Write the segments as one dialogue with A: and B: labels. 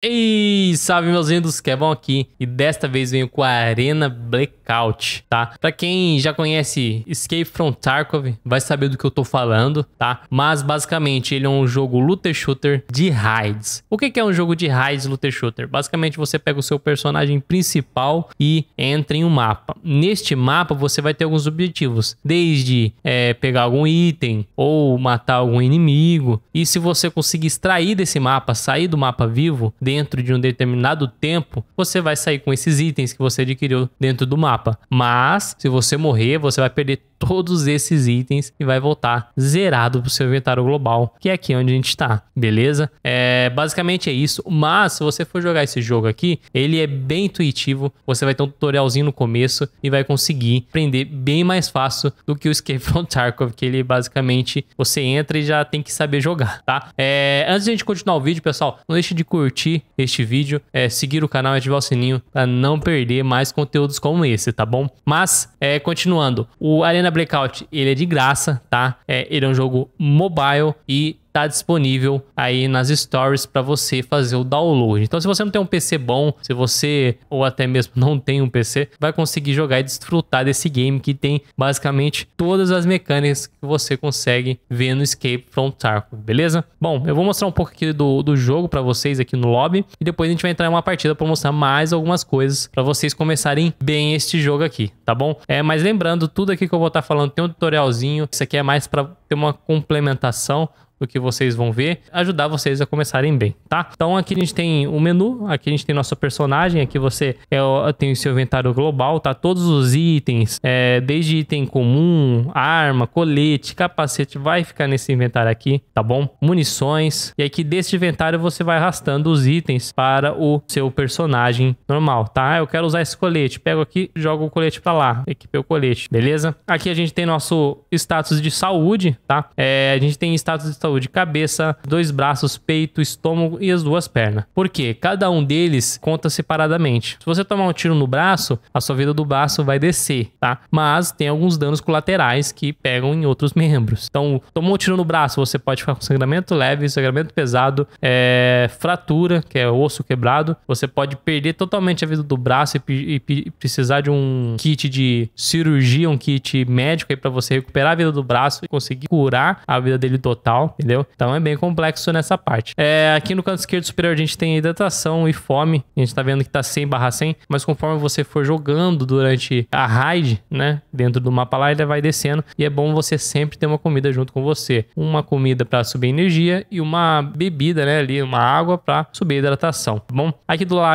A: E salve meus lindos, que é bom aqui. E desta vez venho com a Arena Blackout, tá? Pra quem já conhece Escape from Tarkov, vai saber do que eu tô falando, tá? Mas basicamente ele é um jogo looter shooter de raids. O que, é um jogo de raids looter shooter? Basicamente você pega o seu personagem principal e entra em um mapa. Neste mapa você vai ter alguns objetivos, desde é, pegar algum item ou matar algum inimigo. E se você conseguir extrair desse mapa, sair do mapa vivo dentro de um determinado tempo, você vai sair com esses itens que você adquiriu dentro do mapa. Mas, se você morrer, você vai perder todos esses itens e vai voltar zerado para o seu inventário global, que é aqui onde a gente está, beleza? É, basicamente é isso, mas se você for jogar esse jogo aqui, ele é bem intuitivo, você vai ter um tutorialzinho no começo e vai conseguir aprender bem mais fácil do que o Escape from Tarkov, que ele basicamente, você entra e já tem que saber jogar, tá? É, antes de a gente continuar o vídeo, pessoal, não deixe de curtir, este vídeo, é, seguir o canal e ativar o sininho para não perder mais conteúdos como esse, tá bom? Mas, é, continuando, o Arena breakout ele é de graça, tá? É, ele é um jogo mobile e tá disponível aí nas stories para você fazer o download. Então, se você não tem um PC bom, se você ou até mesmo não tem um PC, vai conseguir jogar e desfrutar desse game que tem basicamente todas as mecânicas que você consegue ver no Escape from Tarkov, beleza? Bom, eu vou mostrar um pouco aqui do, do jogo para vocês aqui no lobby e depois a gente vai entrar em uma partida para mostrar mais algumas coisas para vocês começarem bem este jogo aqui, tá bom? É, mas lembrando, tudo aqui que eu vou estar tá falando tem um tutorialzinho, isso aqui é mais para ter uma complementação do que vocês vão ver, ajudar vocês a começarem bem, tá? Então aqui a gente tem o menu, aqui a gente tem nosso personagem, aqui você é, tem o seu inventário global, tá? Todos os itens, é, desde item comum, arma, colete, capacete, vai ficar nesse inventário aqui, tá bom? Munições, e aqui deste inventário você vai arrastando os itens para o seu personagem normal, tá? Ah, eu quero usar esse colete, pego aqui, jogo o colete para lá, equipei o colete, beleza? Aqui a gente tem nosso status de saúde, tá? É, a gente tem status de saúde saúde: cabeça, dois braços, peito, estômago e as duas pernas. Por quê? Cada um deles conta separadamente. Se você tomar um tiro no braço, a sua vida do braço vai descer, tá? Mas tem alguns danos colaterais que pegam em outros membros. Então, tomou um tiro no braço, você pode ficar com sangramento leve, sangramento pesado, é, fratura, que é osso quebrado. Você pode perder totalmente a vida do braço e, e, e precisar de um kit de cirurgia, um kit médico aí para você recuperar a vida do braço e conseguir curar a vida dele total entendeu? Então é bem complexo nessa parte. É, aqui no canto esquerdo superior a gente tem hidratação e fome. A gente tá vendo que tá 100 barra 100, mas conforme você for jogando durante a raid, né, dentro do mapa lá, ele vai descendo e é bom você sempre ter uma comida junto com você. Uma comida para subir energia e uma bebida, né, ali, uma água para subir hidratação, tá bom? Aqui do lado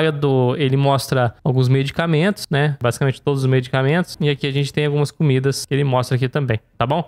A: ele mostra alguns medicamentos, né, basicamente todos os medicamentos e aqui a gente tem algumas comidas que ele mostra aqui também, tá bom?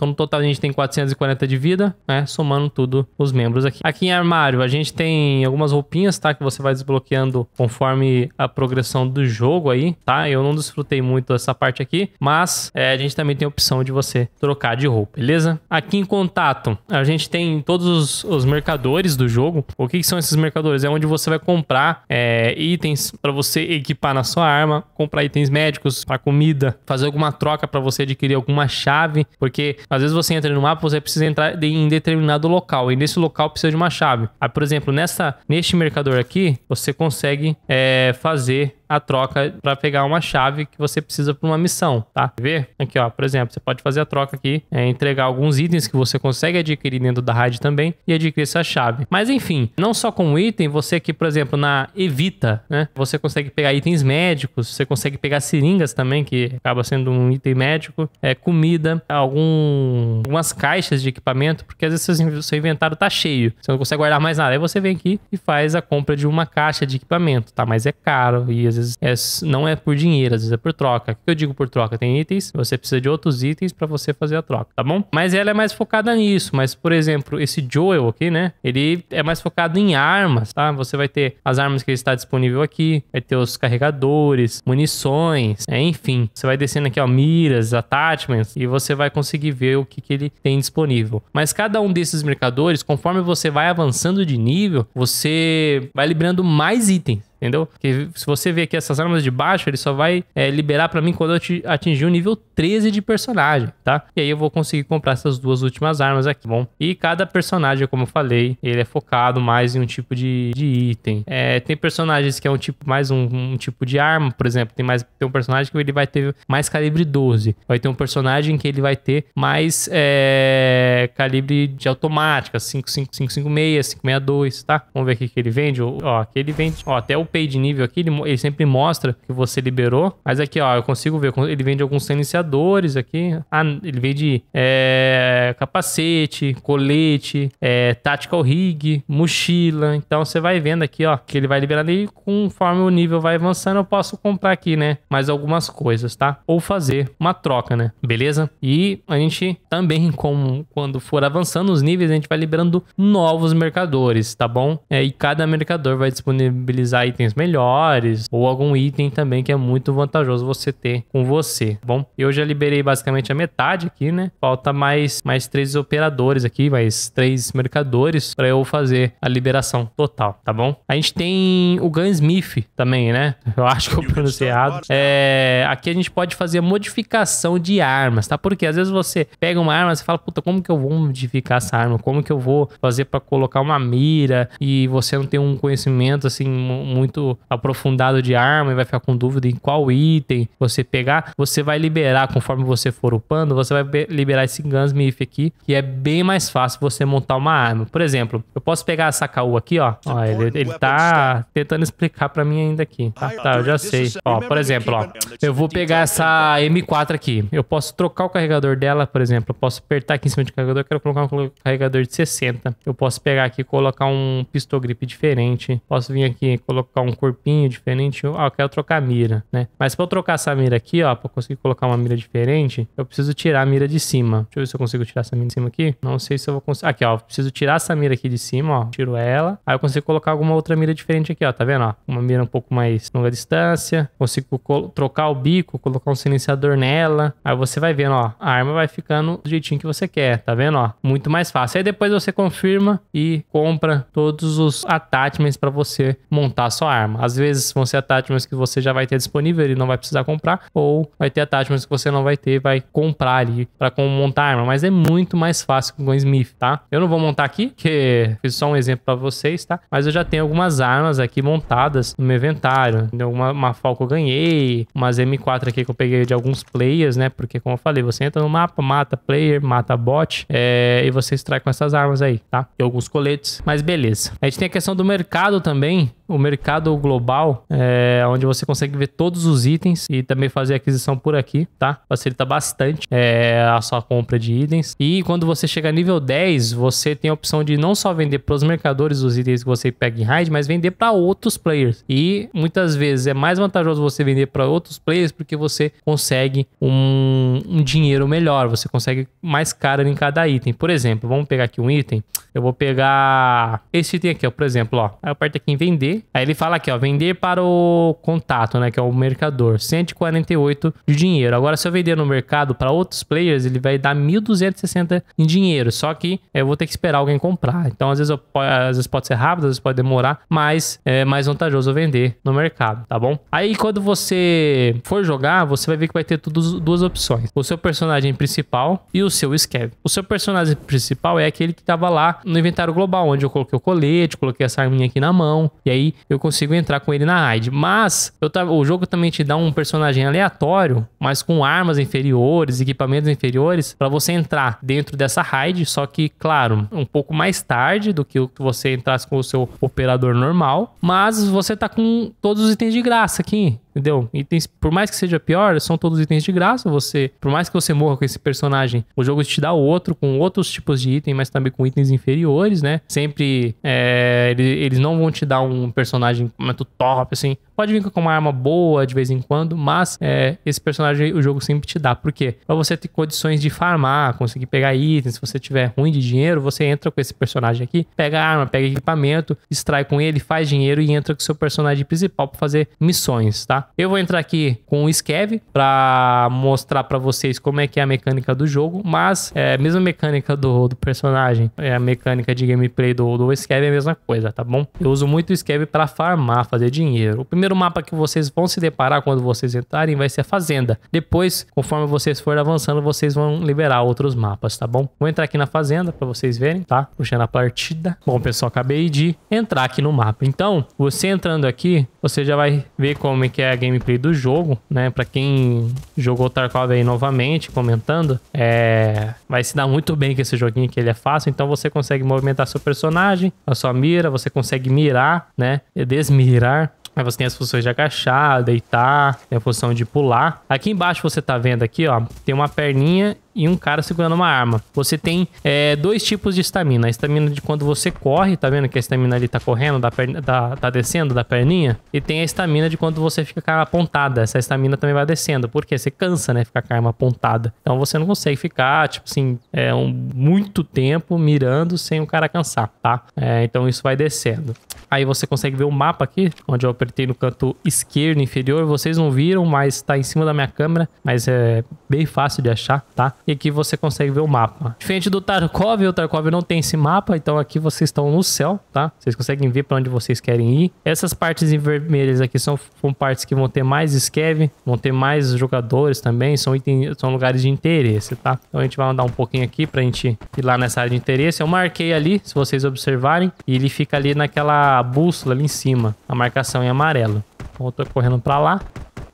A: Então, no total, a gente tem 440 de vida, né? Somando tudo os membros aqui. Aqui em armário, a gente tem algumas roupinhas, tá? Que você vai desbloqueando conforme a progressão do jogo aí, tá? Eu não desfrutei muito dessa parte aqui, mas é, a gente também tem a opção de você trocar de roupa, beleza? Aqui em contato, a gente tem todos os, os mercadores do jogo. O que, que, são esses mercadores? É onde você vai comprar é, itens para você equipar na sua arma, comprar itens médicos para comida, fazer alguma troca para você adquirir alguma chave, porque às vezes você entra no mapa, você precisa entrar em determinado local, e nesse local precisa de uma chave. Aí, ah, por exemplo, nessa, neste mercador aqui, você consegue é, fazer a troca para pegar uma chave que você precisa para uma missão, tá? Ver aqui, ó, por exemplo, você pode fazer a troca aqui, é, entregar alguns itens que você consegue adquirir dentro da raid também e adquirir essa chave. Mas enfim, não só com item, você aqui, por exemplo, na Evita, né? Você consegue pegar itens médicos, você consegue pegar seringas também, que acaba sendo um item médico, é, comida, algum, algumas caixas de equipamento, porque às vezes seu, seu inventário tá cheio, você não consegue guardar mais nada. Aí você vem aqui e faz a compra de uma caixa de equipamento, tá? Mas é caro e às vezes vezes é, não é por dinheiro, às vezes é por troca. O que eu digo por troca? Tem itens, você precisa de outros itens para você fazer a troca, tá bom? Mas ela é mais focada nisso. Mas, por exemplo, esse Joel aqui, né? Ele é mais focado em armas, tá? Você vai ter as armas que ele está disponível aqui, vai ter os carregadores, munições, é, enfim. Você vai descendo aqui, ó, miras, attachments, e você vai conseguir ver o que, que ele tem disponível. Mas cada um desses mercadores, conforme você vai avançando de nível, você vai liberando mais itens entendeu? Porque se você ver aqui essas armas de baixo, ele só vai é, liberar para mim quando eu atingir o nível 13 de personagem, tá? E aí eu vou conseguir comprar essas duas últimas armas aqui, bom? E cada personagem, como eu falei, ele é focado mais em um tipo de, de item. É, tem personagens que é um tipo mais um, um, tipo de arma, por exemplo, tem mais tem um personagem que ele vai ter mais calibre 12, vai ter um personagem que ele vai ter mais é, calibre de automática, 55556, 562, tá? Vamos ver aqui que ele vende, ó, aqui ele vende, ó, até o Pay de nível aqui, ele, ele sempre mostra que você liberou. Mas aqui, ó, eu consigo ver. Ele vende alguns silenciadores aqui. Ah, ele vende é, capacete, colete, é, tactical rig, mochila. Então você vai vendo aqui, ó, que ele vai liberando e conforme o nível vai avançando, eu posso comprar aqui, né? Mais algumas coisas, tá? Ou fazer uma troca, né? Beleza? E a gente também, como quando for avançando os níveis, a gente vai liberando novos mercadores, tá bom? É, e cada mercador vai disponibilizar itens melhores ou algum item também que é muito vantajoso você ter com você. Tá bom, eu já liberei basicamente a metade aqui, né? Falta mais mais três operadores aqui, mais três mercadores para eu fazer a liberação total, tá bom? A gente tem o Gunsmith também, né? Eu acho que eu pronunciei errado. É, aqui a gente pode fazer modificação de armas, tá? Porque às vezes você pega uma arma e fala, puta, como que eu vou modificar essa arma? Como que eu vou fazer para colocar uma mira? E você não tem um conhecimento assim muito muito aprofundado de arma e vai ficar com dúvida em qual item você pegar, você vai liberar conforme você for upando, você vai liberar esse Gunsmith aqui, que é bem mais fácil você montar uma arma. Por exemplo, eu posso pegar essa KU aqui, ó. ó ele, ele tá tentando explicar para mim ainda aqui. Tá, tá, eu já sei. Ó, por exemplo, ó, eu vou pegar essa M4 aqui. Eu posso trocar o carregador dela, por exemplo. Eu posso apertar aqui em cima de carregador, eu quero colocar um carregador de 60. Eu posso pegar aqui e colocar um pistol grip diferente. Posso vir aqui e colocar colocar um corpinho diferente, ó, ah, eu quero trocar a mira, né? Mas para eu trocar essa mira aqui, ó, para conseguir colocar uma mira diferente, eu preciso tirar a mira de cima. Deixa eu ver se eu consigo tirar essa mira de cima aqui. Não sei se eu vou conseguir. Aqui, ó, preciso tirar essa mira aqui de cima, ó, tiro ela. Aí eu consigo colocar alguma outra mira diferente aqui, ó, tá vendo, ó? Uma mira um pouco mais longa distância, consigo trocar o bico, colocar um silenciador nela. Aí você vai vendo, ó, a arma vai ficando do jeitinho que você quer, tá vendo, ó? Muito mais fácil. Aí depois você confirma e compra todos os attachments para você montar a sua sua arma. Às vezes vão ser attachments que você já vai ter disponível e não vai precisar comprar, ou vai ter attachments que você não vai ter, vai comprar ali para montar a arma, mas é muito mais fácil com o Gunsmith, tá? Eu não vou montar aqui, que fiz só um exemplo para vocês, tá? Mas eu já tenho algumas armas aqui montadas no meu inventário, entendeu? Uma, uma Falco eu ganhei, umas M4 aqui que eu peguei de alguns players, né? Porque, como eu falei, você entra no mapa, mata player, mata bot, é... e você extrai com essas armas aí, tá? E alguns coletes, mas beleza. A gente tem a questão do mercado também, o mercado mercado global, é, onde você consegue ver todos os itens e também fazer aquisição por aqui, tá? Facilita bastante é, a sua compra de itens. E quando você chega a nível 10, você tem a opção de não só vender para os mercadores os itens que você pega em raid, mas vender para outros players. E muitas vezes é mais vantajoso você vender para outros players porque você consegue um, um dinheiro melhor, você consegue mais caro em cada item. Por exemplo, vamos pegar aqui um item. Eu vou pegar esse item aqui, ó, por exemplo, ó. Aí eu aperto aqui em vender, aí ele fala aqui, ó, vender para o contato, né, que é o mercador, 148 de dinheiro. Agora, se eu vender no mercado para outros players, ele vai dar 1.260 em dinheiro, só que eh, eu vou ter que esperar alguém comprar. Então, às vezes, eu, às vezes pode ser rápido, às vezes pode demorar, mas é mais vantajoso vender no mercado, tá bom? Aí, quando você for jogar, você vai ver que vai ter tudo, duas opções. O seu personagem principal e o seu Scav. O seu personagem principal é aquele que estava lá no inventário global, onde eu coloquei o colete, coloquei essa arminha aqui na mão, e aí eu consigo entrar com ele na raid. Mas eu, o jogo também te dá um personagem aleatório, mas com armas inferiores, equipamentos inferiores, para você entrar dentro dessa raid. Só que, claro, um pouco mais tarde do que você entrasse com o seu operador normal. Mas você tá com todos os itens de graça aqui. Entendeu? Itens, por mais que seja pior, são todos itens de graça. Você, por mais que você morra com esse personagem, o jogo te dá outro com outros tipos de item, mas também com itens inferiores, né? Sempre é, eles, eles não vão te dar um personagem muito top, assim. Pode vir com uma arma boa de vez em quando, mas é, esse personagem o jogo sempre te dá. Por quê? Pra você ter condições de farmar, conseguir pegar itens. Se você tiver ruim de dinheiro, você entra com esse personagem aqui, pega arma, pega equipamento, extrai com ele, faz dinheiro e entra com o seu personagem principal para fazer missões, tá? Eu vou entrar aqui com o Skev para mostrar para vocês como é que é a mecânica do jogo, mas é a mesma mecânica do, do personagem, é a mecânica de gameplay do, do é a mesma coisa, tá bom? Eu uso muito o Skev para farmar, fazer dinheiro. O primeiro primeiro mapa que vocês vão se deparar quando vocês entrarem vai ser a fazenda. Depois, conforme vocês forem avançando, vocês vão liberar outros mapas, tá bom? Vou entrar aqui na fazenda para vocês verem, tá? Puxando a partida. Bom, pessoal, acabei de entrar aqui no mapa. Então, você entrando aqui, você já vai ver como é que é a gameplay do jogo, né? Para quem jogou Tarkov aí novamente, comentando, é... vai se dar muito bem com esse joguinho que ele é fácil, então você consegue movimentar seu personagem, a sua mira, você consegue mirar, né? E desmirar, Aí você tem as funções de agachar, deitar, tem a função de pular. Aqui embaixo você tá vendo aqui, ó, tem uma perninha e um cara segurando uma arma. Você tem é, dois tipos de estamina. A estamina de quando você corre, tá vendo que a estamina ali tá correndo, da perna, da tá descendo da perninha. E tem a estamina de quando você fica com a arma apontada. Essa estamina também vai descendo, porque você cansa, né, ficar com a arma apontada. Então você não consegue ficar, tipo assim, é, um, muito tempo mirando sem o cara cansar, tá? É, então isso vai descendo. Aí você consegue ver o mapa aqui, onde eu apertei no canto esquerdo inferior. Vocês não viram, mas está em cima da minha câmera, mas é bem fácil de achar, tá? E aqui você consegue ver o mapa. Diferente do Tarkov, o Tarkov não tem esse mapa, então aqui vocês estão no céu, tá? Vocês conseguem ver para onde vocês querem ir. Essas partes em vermelhas aqui são, são partes que vão ter mais Skev, vão ter mais jogadores também, são, item, são lugares de interesse, tá? Então a gente vai andar um pouquinho aqui para a gente ir lá nessa área de interesse. Eu marquei ali, se vocês observarem, e ele fica ali naquela a bússola ali em cima, a marcação em amarelo. Então eu tô correndo para lá.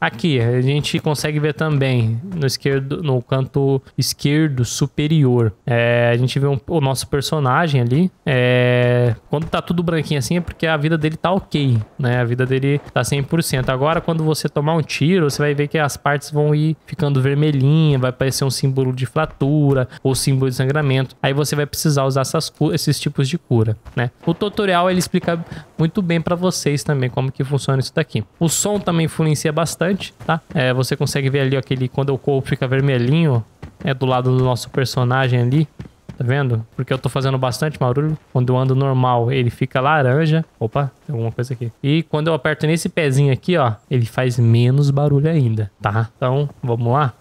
A: Aqui, a gente consegue ver também no esquerdo, no canto esquerdo superior. É, a gente vê um, o nosso personagem ali. É, quando tá tudo branquinho assim é porque a vida dele tá ok, né? A vida dele tá 100%. Agora, quando você tomar um tiro, você vai ver que as partes vão ir ficando vermelhinha, vai aparecer um símbolo de fratura ou símbolo de sangramento. Aí você vai precisar usar essas, esses tipos de cura, né? O tutorial ele explica muito bem para vocês também como que funciona isso daqui. O som também influencia bastante bastante, tá? É, você consegue ver ali ó, aquele quando o corpo fica vermelhinho, é do lado do nosso personagem ali. Tá vendo? Porque eu tô fazendo bastante barulho. Quando eu ando normal, ele fica laranja. Opa, tem alguma coisa aqui. E quando eu aperto nesse pezinho aqui, ó, ele faz menos barulho ainda, tá? Então, vamos lá?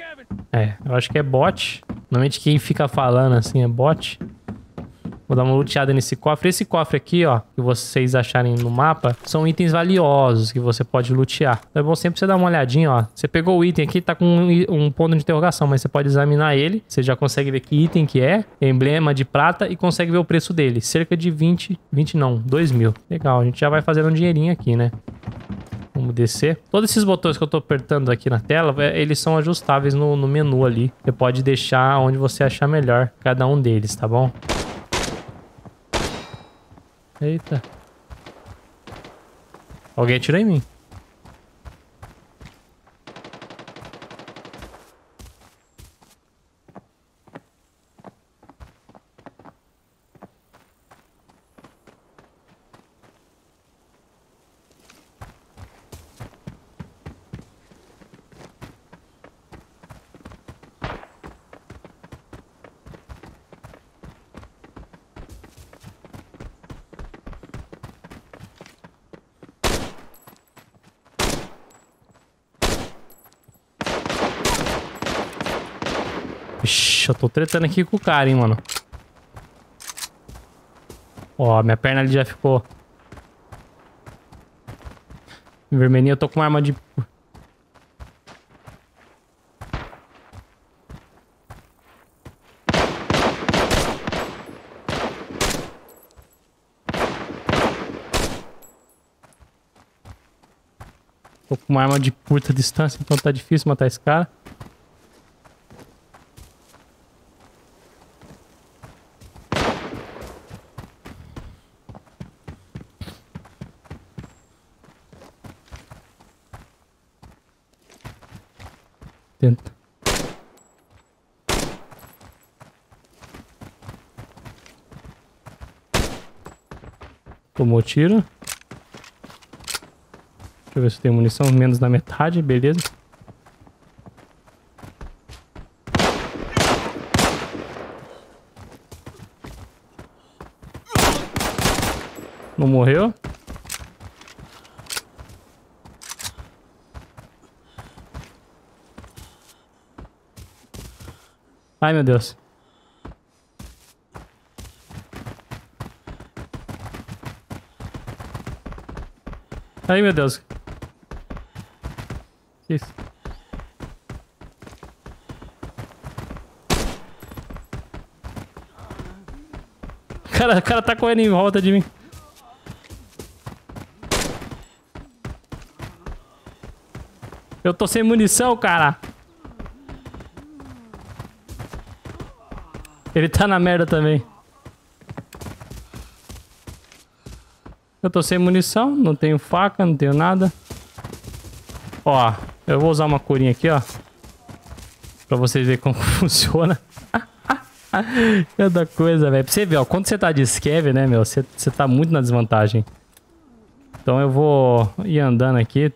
A: É, eu acho que é bot. Normalmente quem fica falando assim é bot. Vou dar uma luteada nesse cofre. Esse cofre aqui, ó, que vocês acharem no mapa, são itens valiosos que você pode lutear. Então é bom sempre você dar uma olhadinha, ó. Você pegou o item aqui, tá com um, um ponto de interrogação, mas você pode examinar ele. Você já consegue ver que item que é, emblema de prata e consegue ver o preço dele. Cerca de 20, 20 não, 2 mil. Legal, a gente já vai fazendo um dinheirinho aqui, né? Vamos descer. Todos esses botões que eu tô apertando aqui na tela, é, eles são ajustáveis no, no menu ali. Você pode deixar onde você achar melhor cada um deles, tá bom? Eita. Alguém atirou em mim. Ixi, eu tô tretando aqui com o cara, hein, mano. Ó, minha perna ali já ficou... Vermelhinha, eu tô com uma arma de... Tô com uma arma de curta distância, então tá difícil matar esse cara. Tenta. Tomou tiro. Deixa eu ver se tem munição. Menos da metade, beleza. Ai, meu Deus. Ai, meu Deus. Isso. Cara, o cara tá correndo em volta de mim. Eu tô sem munição, cara. Ele tá na merda também. Eu tô sem munição, não tenho faca, não tenho nada. Ó, eu vou usar uma corinha aqui, ó. Pra vocês verem como funciona. da coisa, velho. Pra você ver, ó. Quando você tá de scav, né, meu? Você, você tá muito na desvantagem. Então eu vou ir andando aqui.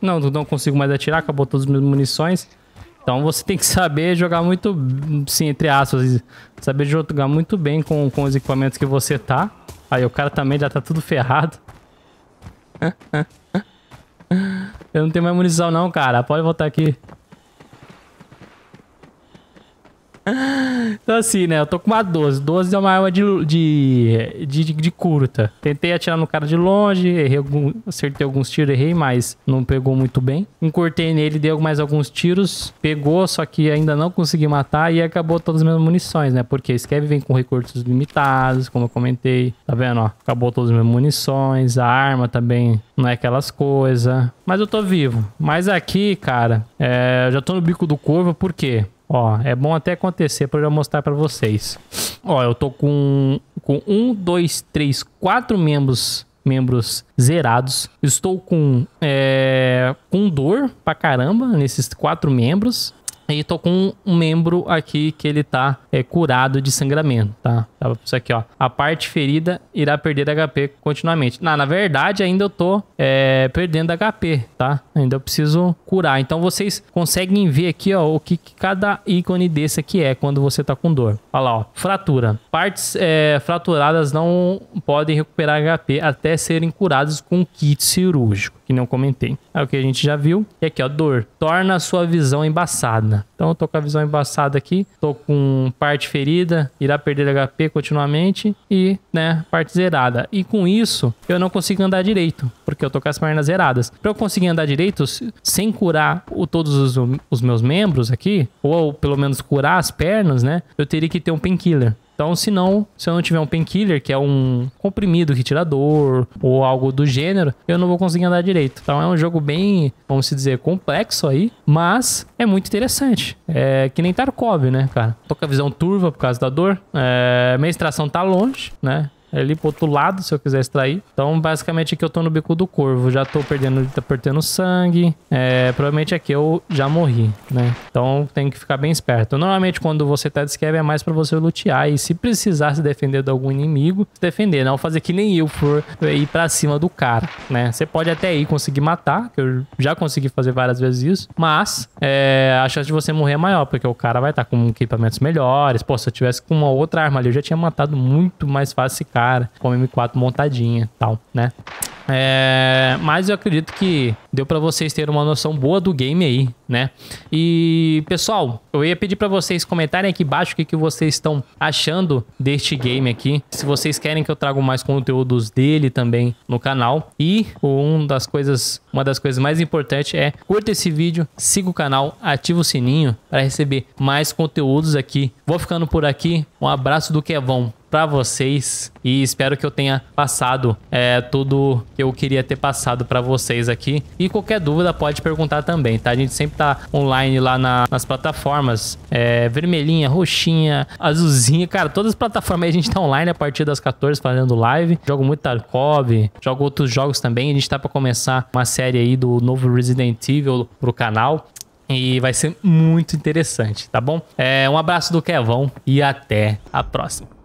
A: Não, não consigo mais atirar. Acabou todas as minhas munições. Então você tem que saber jogar muito, sim, entre aspas, saber jogar muito bem com, com os equipamentos que você tá. Aí o cara também já tá tudo ferrado. Eu não tenho mais munição não, cara. Pode voltar aqui. assim, né? Eu tô com uma 12. 12 é uma arma de, de, de, de curta. Tentei atirar no cara de longe, errei algum, acertei alguns tiros, errei, mas não pegou muito bem. Encortei nele, dei mais alguns tiros, pegou, só que ainda não consegui matar e acabou todas as minhas munições, né? Porque a Scav vem com recursos limitados, como eu comentei. Tá vendo, ó? Acabou todas as minhas munições, a arma também não é aquelas coisas. Mas eu tô vivo. Mas aqui, cara, é, eu já tô no bico do corvo, por quê? Ó, é bom até acontecer para eu mostrar para vocês. Ó, eu tô com, com um, dois, três, quatro membros membros zerados. Estou com, é, com dor pra caramba nesses quatro membros. E tô com um membro aqui que ele tá é, curado de sangramento, tá? Isso aqui, ó. A parte ferida irá perder HP continuamente. Na, na verdade, ainda eu tô é, perdendo HP, tá? Ainda eu preciso curar. Então, vocês conseguem ver aqui, ó, o que, que cada ícone desse aqui é quando você tá com dor. Olha lá, ó. Fratura. Partes é, fraturadas não podem recuperar HP até serem curadas com kit cirúrgico, que não comentei. É o que a gente já viu. E aqui, ó, dor. Torna a sua visão embaçada. Então, eu tô com a visão embaçada aqui. Tô com parte ferida, irá perder HP continuamente e, né, parte zerada. E com isso, eu não consigo andar direito, porque eu tô com as pernas zeradas. Para eu conseguir andar direito, sem curar o, todos os, os meus membros aqui, ou pelo menos curar as pernas, né, eu teria que ter um painkiller. Então, se não, se eu não tiver um painkiller, que é um comprimido que tira dor ou algo do gênero, eu não vou conseguir andar direito. Então, é um jogo bem, vamos dizer, complexo aí, mas é muito interessante. É que nem Tarkov, né, cara? Tô com a visão turva por causa da dor, é, minha extração tá longe, né? É ali pro outro lado, se eu quiser extrair. Então, basicamente, aqui eu tô no bico do corvo. Já tô perdendo, tá perdendo sangue. É, provavelmente aqui eu já morri, né? Então, tem que ficar bem esperto. Normalmente, quando você tá de scav, é mais pra você lutear. E se precisar se defender de algum inimigo, se defender. Não fazer que nem eu for ir pra cima do cara, né? Você pode até ir conseguir matar, que eu já consegui fazer várias vezes isso. Mas, é, a chance de você morrer é maior, porque o cara vai estar tá com equipamentos melhores. Pô, se eu tivesse com uma outra arma ali, eu já tinha matado muito mais fácil esse cara cara, com M4 montadinha tal, né? É, mas eu acredito que deu para vocês terem uma noção boa do game aí, né? E pessoal, eu ia pedir para vocês comentarem aqui embaixo o que, que vocês estão achando deste game aqui. Se vocês querem que eu traga mais conteúdos dele também no canal. E uma das coisas, uma das coisas mais importantes é curta esse vídeo, siga o canal, ativa o sininho para receber mais conteúdos aqui. Vou ficando por aqui. Um abraço do Kevão para vocês e espero que eu tenha passado é, tudo que eu queria ter passado para vocês aqui. E qualquer dúvida pode perguntar também, tá? A gente sempre tá online lá na, nas plataformas é, vermelhinha, roxinha, azulzinha, cara, todas as plataformas a gente tá online a partir das 14 fazendo live. Jogo muito Tarkov, jogo outros jogos também. A gente tá para começar uma série aí do novo Resident Evil pro canal. E vai ser muito interessante, tá bom? É, um abraço do Kevão e até a próxima.